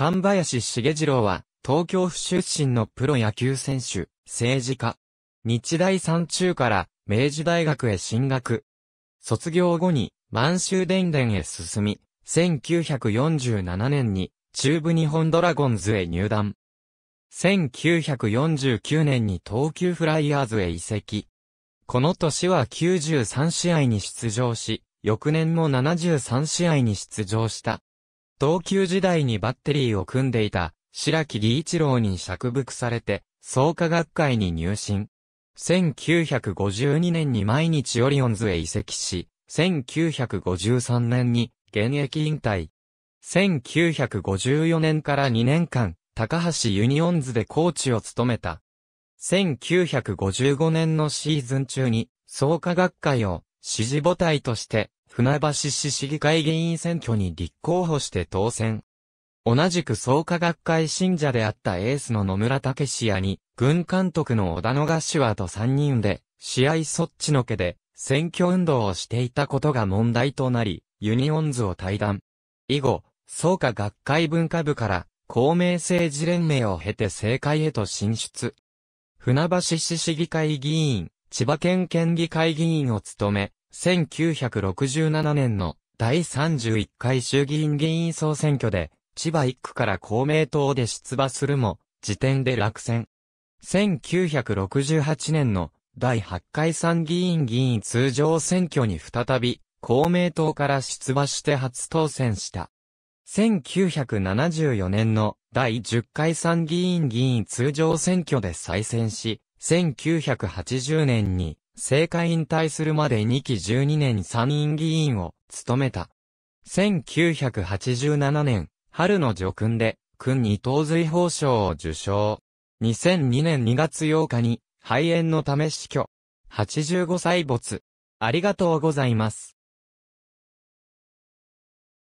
神林茂次郎は、東京府出身のプロ野球選手、政治家。日大三中から明治大学へ進学。卒業後に満州電電へ進み、1947年に中部日本ドラゴンズへ入団。1949年に東急フライヤーズへ移籍。この年は93試合に出場し、翌年も73試合に出場した。同級時代にバッテリーを組んでいた白木義一郎に釈伏されて、創価学会に入信。1952年に毎日オリオンズへ移籍し、1953年に現役引退。1954年から2年間、高橋ユニオンズでコーチを務めた。1955年のシーズン中に、創価学会を支持母体として船橋市市議会議員選挙に立候補して当選。同じく創価学会信者であったエースの野村武史やに、軍監督の小田野賀手話と3人で、試合そっちのけで、選挙運動をしていたことが問題となり、ユニオンズを退団。以後、創価学会文化部から、公明政治連盟を経て政界へと進出。船橋市市議会議員、千葉県県議会議員を務め、1967年の第31回衆議院議員総選挙で、千葉1区から公明党で出馬するも、時点で落選。1968年の第8回参議院議員通常選挙に再び、公明党から出馬して初当選した。1974年の第10回参議院議員通常選挙で再選し、1980年に政界引退するまで2期12年参院議員を務めた。1987年、春の叙勲で、君に等髄報奨を受賞。2002年2月8日に、肺炎のため死去。85歳没。ありがとうございます。